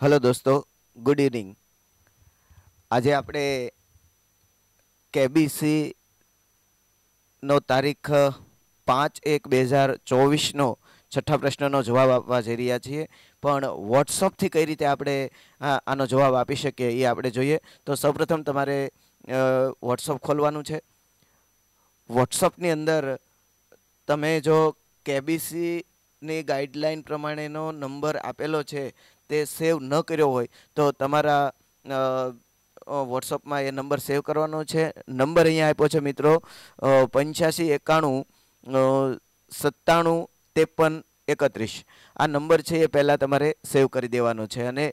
hello દોસ્તો good evening આજે આપણે કેબીસીનો તારીખ પાંચ એક બે હજાર ચોવીસનો છઠ્ઠા પ્રશ્નનો જવાબ આપવા જઈ રહ્યા છીએ પણ વોટ્સઅપથી કઈ રીતે આપણે આનો જવાબ આપી શકીએ એ આપણે જોઈએ તો સૌપ્રથમ તમારે વોટ્સઅપ ખોલવાનું છે વોટ્સઅપની અંદર તમે જો કેબીસીની ની ગાઈડલાઈન પ્રમાણેનો નંબર આપેલો છે તે સેવ ન કર્યો હોય તો તમારા વોટ્સઅપમાં એ નંબર સેવ કરવાનો છે નંબર અહીંયા આપ્યો છે મિત્રો પંચ્યાસી એકાણું સત્તાણું ત્રેપન એકત્રીસ આ નંબર છે એ પહેલાં તમારે સેવ કરી દેવાનો છે અને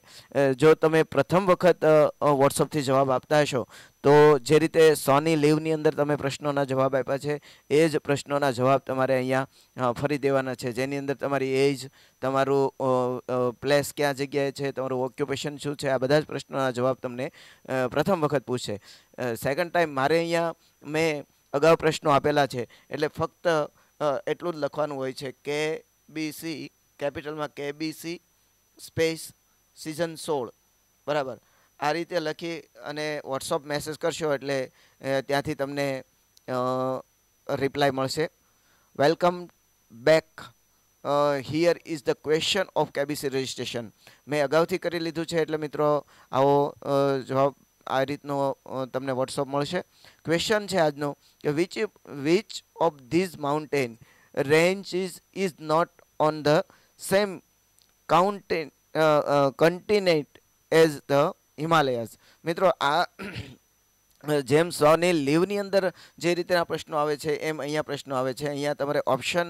જો તમે પ્રથમ વખત વોટ્સઅપથી જવાબ આપતા હશો તો જે રીતે સોની લીવની અંદર તમે પ્રશ્નોના જવાબ આપ્યા છે એ જ પ્રશ્નોના જવાબ તમારે અહીંયા ફરી દેવાના છે જેની અંદર તમારી એજ તમારું પ્લેસ ક્યાં જગ્યાએ છે તમારું ઓક્યુપેશન શું છે આ બધા જ પ્રશ્નોના જવાબ તમને પ્રથમ વખત પૂછશે સેકન્ડ ટાઈમ મારે અહીંયા મેં અગાઉ પ્રશ્નો આપેલા છે એટલે ફક્ત એટલું જ લખવાનું હોય છે કે કેબીસી કેપિટલમાં કેબીસી સ્પેસ સિઝન સોળ બરાબર આ રીતે લખી અને વોટ્સઅપ મેસેજ કરશો એટલે ત્યાંથી તમને રિપ્લાય મળશે welcome back here is the question of KBC registration મેં અગાઉથી કરી લીધું છે એટલે મિત્રો આવો જવાબ આ રીતનો તમને વોટ્સઅપ મળશે ક્વેશ્ચન છે આજનો કે which which of these mountain range is is not on the same countin, uh, uh, continent as the Himalayas મિત્રો આ જેમ સોની લીવની અંદર જે રીતેના પ્રશ્નો આવે છે એમ અહીંયા પ્રશ્નો આવે છે અહીંયા તમારે ઓપ્શન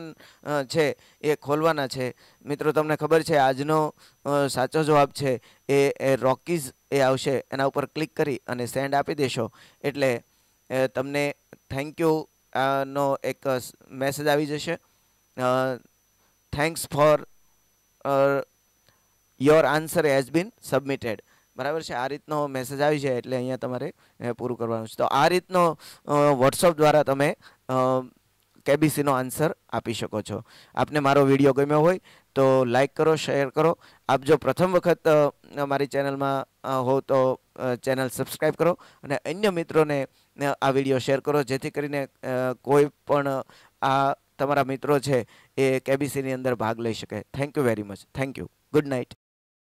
છે એ ખોલવાના છે મિત્રો તમને ખબર છે આજનો સાચો જવાબ છે એ રોકીઝ એ આવશે એના ઉપર ક્લિક કરી અને સેન્ડ આપી દેશો એટલે તમને થેન્ક યુ નો એક મેસેજ આવી જશે thanks for your answer has been submitted બરાબર છે આ રીતનો મેસેજ આવી છે એટલે અહીંયા તમારે પૂરું કરવાનું છે તો આ રીતનો વોટ્સઅપ દ્વારા તમે કેબીસીનો આન્સર આપી શકો છો આપને મારો વિડીયો ગમ્યો હોય તો લાઈક કરો શેર કરો આપ જો પ્રથમ વખત મારી ચેનલમાં હો તો ચેનલ સબસ્ક્રાઈબ કરો અને અન્ય મિત્રોને આ વિડીયો શેર કરો જેથી કરીને કોઈ પણ આ તમારા મિત્રો છે એ કેબીસીની અંદર ભાગ લઈ શકે thank you very much thank you good night